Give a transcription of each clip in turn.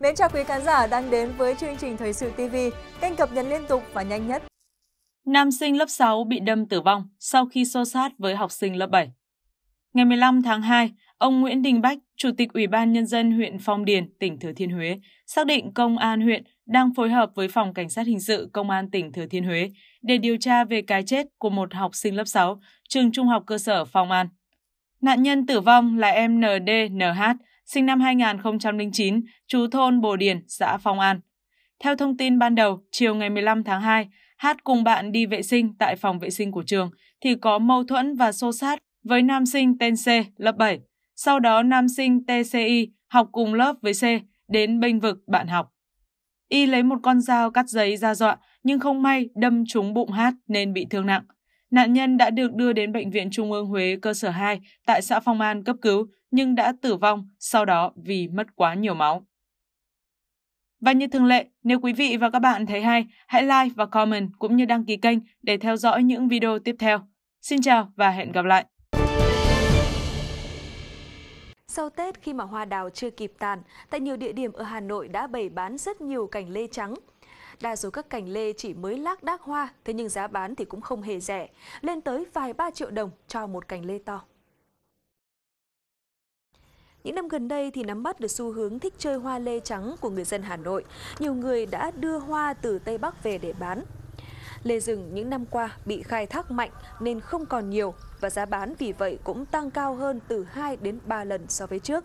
Mến chào quý khán giả đang đến với chương trình Thời sự TV, kênh cập nhật liên tục và nhanh nhất. Nam sinh lớp 6 bị đâm tử vong sau khi xô sát với học sinh lớp 7. Ngày 15 tháng 2, ông Nguyễn Đình Bách, Chủ tịch Ủy ban Nhân dân huyện Phong Điền, tỉnh Thừa Thiên Huế, xác định Công an huyện đang phối hợp với Phòng Cảnh sát Hình sự Công an tỉnh Thừa Thiên Huế để điều tra về cái chết của một học sinh lớp 6, trường trung học cơ sở Phong An. Nạn nhân tử vong là em NDNH, sinh năm 2009, chú thôn Bồ Điền, xã Phong An. Theo thông tin ban đầu, chiều ngày 15 tháng 2, Hát cùng bạn đi vệ sinh tại phòng vệ sinh của trường thì có mâu thuẫn và xô sát với nam sinh tên C, lớp 7. Sau đó nam sinh TCI học cùng lớp với C đến bênh vực bạn học. Y lấy một con dao cắt giấy ra dọa nhưng không may đâm trúng bụng Hát nên bị thương nặng. Nạn nhân đã được đưa đến Bệnh viện Trung ương Huế cơ sở 2 tại xã Phong An cấp cứu nhưng đã tử vong sau đó vì mất quá nhiều máu. Và như thường lệ, nếu quý vị và các bạn thấy hay, hãy like và comment cũng như đăng ký kênh để theo dõi những video tiếp theo. Xin chào và hẹn gặp lại! Sau Tết khi mà hoa đào chưa kịp tàn, tại nhiều địa điểm ở Hà Nội đã bày bán rất nhiều cảnh lê trắng. Đa số các cành lê chỉ mới lác đác hoa, thế nhưng giá bán thì cũng không hề rẻ, lên tới vài ba triệu đồng cho một cành lê to. Những năm gần đây thì nắm bắt được xu hướng thích chơi hoa lê trắng của người dân Hà Nội. Nhiều người đã đưa hoa từ Tây Bắc về để bán. Lê rừng những năm qua bị khai thác mạnh nên không còn nhiều và giá bán vì vậy cũng tăng cao hơn từ 2 đến 3 lần so với trước.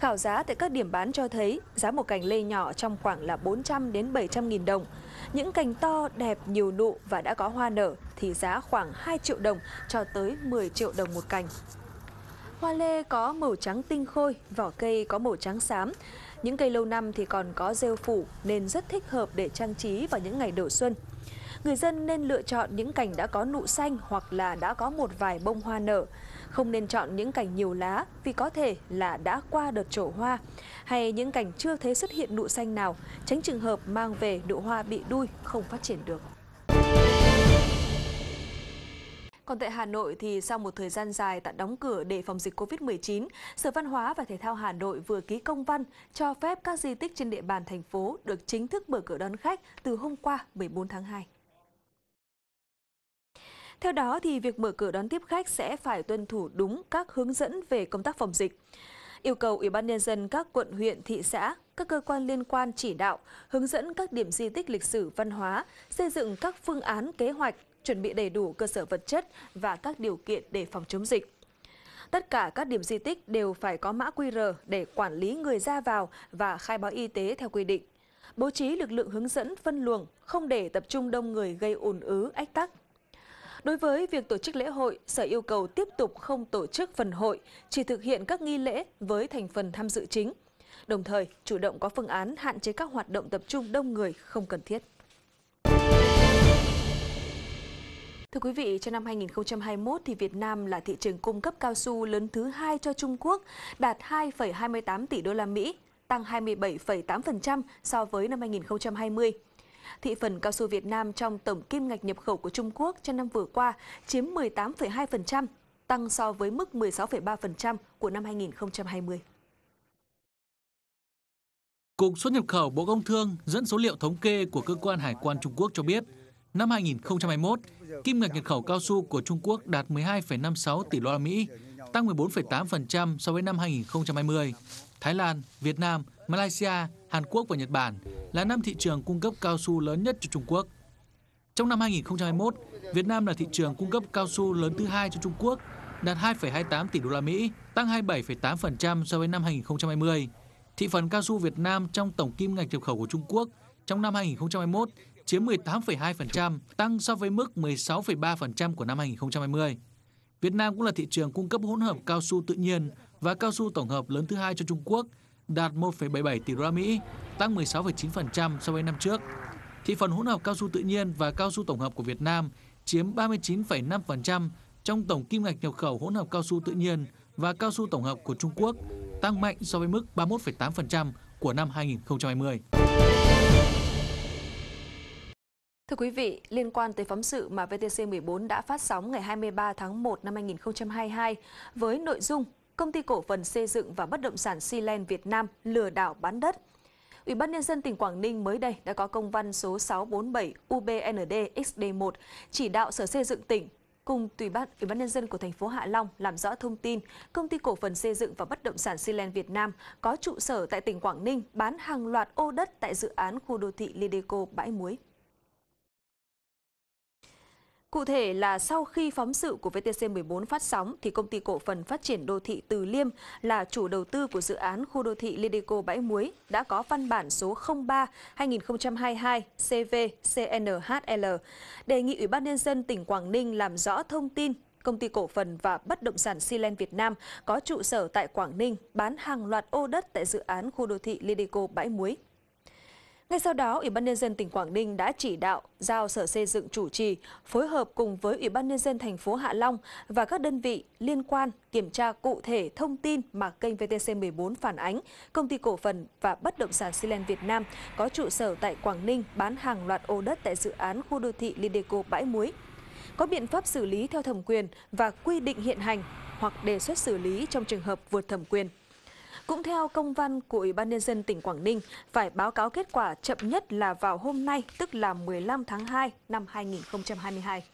Khảo giá tại các điểm bán cho thấy giá một cành lê nhỏ trong khoảng là 400 đến 700 nghìn đồng. Những cành to, đẹp, nhiều nụ và đã có hoa nở thì giá khoảng 2 triệu đồng cho tới 10 triệu đồng một cành. Hoa lê có màu trắng tinh khôi, vỏ cây có màu trắng xám. Những cây lâu năm thì còn có rêu phủ nên rất thích hợp để trang trí vào những ngày đầu xuân người dân nên lựa chọn những cành đã có nụ xanh hoặc là đã có một vài bông hoa nở. Không nên chọn những cành nhiều lá vì có thể là đã qua đợt trổ hoa hay những cành chưa thấy xuất hiện nụ xanh nào, tránh trường hợp mang về nụ hoa bị đuôi không phát triển được. Còn tại Hà Nội thì sau một thời gian dài tạm đóng cửa để phòng dịch COVID-19, Sở Văn hóa và Thể thao Hà Nội vừa ký công văn cho phép các di tích trên địa bàn thành phố được chính thức mở cửa đón khách từ hôm qua 14 tháng 2. Theo đó, thì việc mở cửa đón tiếp khách sẽ phải tuân thủ đúng các hướng dẫn về công tác phòng dịch. Yêu cầu Ủy ban Nhân dân các quận, huyện, thị xã, các cơ quan liên quan chỉ đạo, hướng dẫn các điểm di tích lịch sử văn hóa, xây dựng các phương án kế hoạch, chuẩn bị đầy đủ cơ sở vật chất và các điều kiện để phòng chống dịch. Tất cả các điểm di tích đều phải có mã QR để quản lý người ra vào và khai báo y tế theo quy định. Bố trí lực lượng hướng dẫn phân luồng, không để tập trung đông người gây ùn ứ, ách tắc Đối với việc tổ chức lễ hội, Sở yêu cầu tiếp tục không tổ chức phần hội, chỉ thực hiện các nghi lễ với thành phần tham dự chính. Đồng thời, chủ động có phương án hạn chế các hoạt động tập trung đông người không cần thiết. Thưa quý vị, trong năm 2021 thì Việt Nam là thị trường cung cấp cao su lớn thứ hai cho Trung Quốc, đạt 2,28 tỷ đô la Mỹ, tăng 27,8% so với năm 2020. Thị phần cao su Việt Nam trong tổng kim ngạch nhập khẩu của Trung Quốc trong năm vừa qua chiếm 18,2%, tăng so với mức 16,3% của năm 2020. Cục xuất nhập khẩu Bộ Công Thương dẫn số liệu thống kê của cơ quan hải quan Trung Quốc cho biết, năm 2021, kim ngạch nhập khẩu cao su của Trung Quốc đạt 12,56 tỷ đô la Mỹ, tăng 14,8% so với năm 2020. Thái Lan, Việt Nam, Malaysia Hàn Quốc và Nhật Bản là năm thị trường cung cấp cao su lớn nhất cho Trung Quốc. Trong năm 2021, Việt Nam là thị trường cung cấp cao su lớn thứ hai cho Trung Quốc, đạt 2,28 tỷ đô la Mỹ, tăng 27,8% so với năm 2020. Thị phần cao su Việt Nam trong tổng kim ngạch nhập khẩu của Trung Quốc trong năm 2021 chiếm 18,2%, tăng so với mức 16,3% của năm 2020. Việt Nam cũng là thị trường cung cấp hỗn hợp cao su tự nhiên và cao su tổng hợp lớn thứ hai cho Trung Quốc – đạt 1,77 tỷ đô la Mỹ, tăng 16,9% so với năm trước. Thị phần hỗn hợp cao su tự nhiên và cao su tổng hợp của Việt Nam chiếm 39,5% trong tổng kim ngạch nhập khẩu hỗn hợp cao su tự nhiên và cao su tổng hợp của Trung Quốc, tăng mạnh so với mức 31,8% của năm 2020. Thưa quý vị, liên quan tới phóng sự mà VTC14 đã phát sóng ngày 23 tháng 1 năm 2022 với nội dung công ty cổ phần xây dựng và bất động sản Silen Việt Nam lừa đảo bán đất. Ủy ban nhân dân tỉnh Quảng Ninh mới đây đã có công văn số 647 UBND XD1 chỉ đạo Sở Xây dựng tỉnh cùng tùy ban ủy ban nhân dân của thành phố Hạ Long làm rõ thông tin công ty cổ phần xây dựng và bất động sản Silen Việt Nam có trụ sở tại tỉnh Quảng Ninh bán hàng loạt ô đất tại dự án khu đô thị Lideco Bãi Muối. Cụ thể là sau khi phóng sự của VTC14 phát sóng thì công ty cổ phần phát triển đô thị Từ Liêm là chủ đầu tư của dự án khu đô thị Lidico Bãi Muối đã có văn bản số 03-2022 CV-CNHL đề nghị Ủy ban Nhân dân tỉnh Quảng Ninh làm rõ thông tin công ty cổ phần và bất động sản Silen Việt Nam có trụ sở tại Quảng Ninh bán hàng loạt ô đất tại dự án khu đô thị Lidico Bãi Muối. Ngay sau đó, Ủy ban nhân dân tỉnh Quảng Ninh đã chỉ đạo giao Sở Xây dựng chủ trì phối hợp cùng với Ủy ban nhân dân thành phố Hạ Long và các đơn vị liên quan kiểm tra cụ thể thông tin mà kênh VTC14 phản ánh, công ty cổ phần và bất động sản Silen Việt Nam có trụ sở tại Quảng Ninh bán hàng loạt ô đất tại dự án khu đô thị Lideco Bãi Muối. Có biện pháp xử lý theo thẩm quyền và quy định hiện hành hoặc đề xuất xử lý trong trường hợp vượt thẩm quyền. Cũng theo công văn của Ủy ban Nhân dân tỉnh Quảng Ninh, phải báo cáo kết quả chậm nhất là vào hôm nay, tức là 15 tháng 2 năm 2022.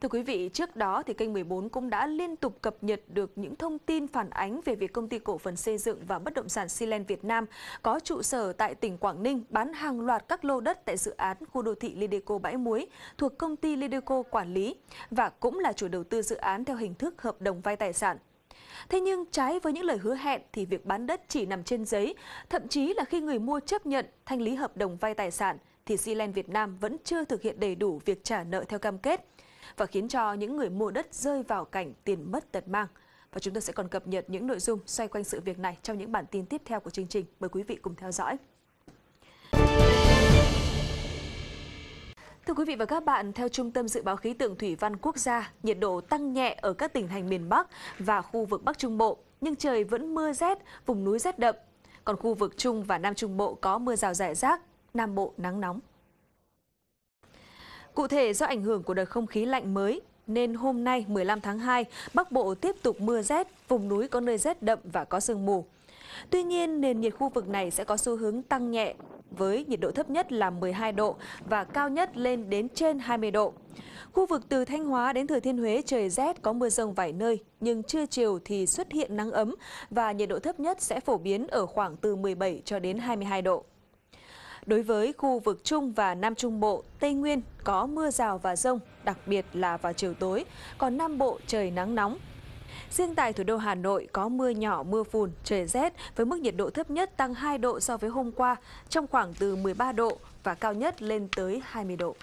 Thưa quý vị, trước đó thì kênh 14 cũng đã liên tục cập nhật được những thông tin phản ánh về việc công ty cổ phần xây dựng và bất động sản Silen Việt Nam có trụ sở tại tỉnh Quảng Ninh bán hàng loạt các lô đất tại dự án khu đô thị Lideco Bãi Muối thuộc công ty Lideco quản lý và cũng là chủ đầu tư dự án theo hình thức hợp đồng vay tài sản. Thế nhưng trái với những lời hứa hẹn thì việc bán đất chỉ nằm trên giấy, thậm chí là khi người mua chấp nhận thanh lý hợp đồng vay tài sản thì Zealand Việt Nam vẫn chưa thực hiện đầy đủ việc trả nợ theo cam kết và khiến cho những người mua đất rơi vào cảnh tiền mất tật mang. Và chúng tôi sẽ còn cập nhật những nội dung xoay quanh sự việc này trong những bản tin tiếp theo của chương trình. Mời quý vị cùng theo dõi. Thưa quý vị và các bạn, theo Trung tâm Dự báo Khí tượng Thủy văn Quốc gia, nhiệt độ tăng nhẹ ở các tỉnh thành miền Bắc và khu vực Bắc Trung Bộ, nhưng trời vẫn mưa rét, vùng núi rét đậm. Còn khu vực Trung và Nam Trung Bộ có mưa rào rải rác, Nam Bộ nắng nóng. Cụ thể, do ảnh hưởng của đợt không khí lạnh mới, nên hôm nay 15 tháng 2, Bắc Bộ tiếp tục mưa rét, vùng núi có nơi rét đậm và có sương mù. Tuy nhiên, nền nhiệt khu vực này sẽ có xu hướng tăng nhẹ với nhiệt độ thấp nhất là 12 độ và cao nhất lên đến trên 20 độ. Khu vực từ Thanh Hóa đến Thừa Thiên Huế trời rét có mưa rông vài nơi, nhưng trưa chiều thì xuất hiện nắng ấm và nhiệt độ thấp nhất sẽ phổ biến ở khoảng từ 17 cho đến 22 độ. Đối với khu vực Trung và Nam Trung Bộ, Tây Nguyên có mưa rào và rông, đặc biệt là vào chiều tối, còn Nam Bộ trời nắng nóng. Riêng tại thủ đô Hà Nội có mưa nhỏ, mưa phùn, trời rét với mức nhiệt độ thấp nhất tăng 2 độ so với hôm qua, trong khoảng từ 13 độ và cao nhất lên tới 20 độ.